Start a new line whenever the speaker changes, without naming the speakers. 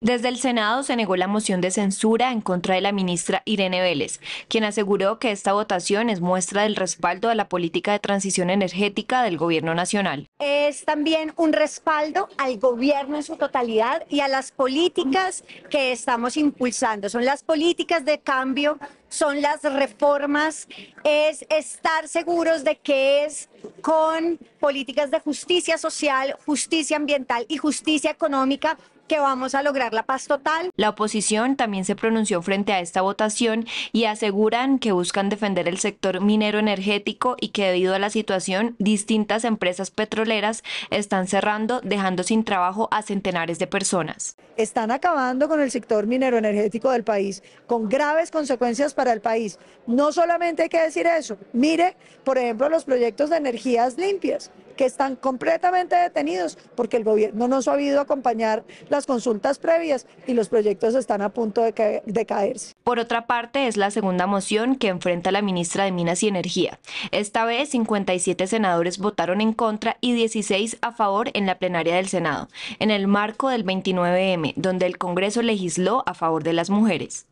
Desde el Senado se negó la moción de censura en contra de la ministra Irene Vélez, quien aseguró que esta votación es muestra del respaldo a la política de transición energética del Gobierno Nacional.
Es también un respaldo al Gobierno en su totalidad y a las políticas que estamos impulsando. Son las políticas de cambio son las reformas, es estar seguros de que es con políticas
de justicia social, justicia ambiental y justicia económica que vamos a lograr la paz total. La oposición también se pronunció frente a esta votación y aseguran que buscan defender el sector minero energético y que debido a la situación distintas empresas petroleras están cerrando, dejando sin trabajo a centenares de personas. Están
acabando con el sector minero energético del país, con graves consecuencias para el país. No solamente hay que decir eso, mire, por ejemplo, los proyectos de energías limpias que están completamente detenidos porque el gobierno no ha sabido acompañar las consultas previas y los proyectos están a punto de, de caerse.
Por otra parte, es la segunda moción que enfrenta la ministra de Minas y Energía. Esta vez, 57 senadores votaron en contra y 16 a favor en la plenaria del Senado, en el marco del 29M, donde el Congreso legisló a favor de las mujeres.